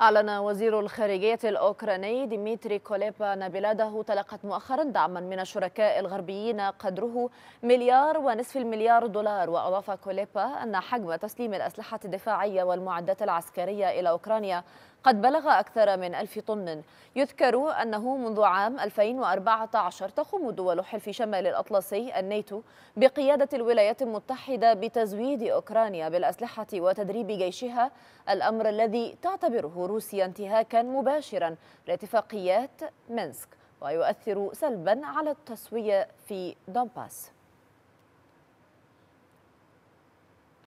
أعلن وزير الخارجية الأوكراني ديمتري كوليبا أن بلاده تلقت مؤخرا دعما من الشركاء الغربيين قدره مليار ونصف المليار دولار وأضاف كوليبا أن حجم تسليم الأسلحة الدفاعية والمعدات العسكرية إلى أوكرانيا قد بلغ أكثر من ألف طن يذكر أنه منذ عام 2014 تقوم دول حلف شمال الأطلسي الناتو بقيادة الولايات المتحدة بتزويد أوكرانيا بالأسلحة وتدريب جيشها الأمر الذي تعتبره روسيا انتهاكا مباشرا لاتفاقيات مينسك ويؤثر سلبا على التسوية في دونباس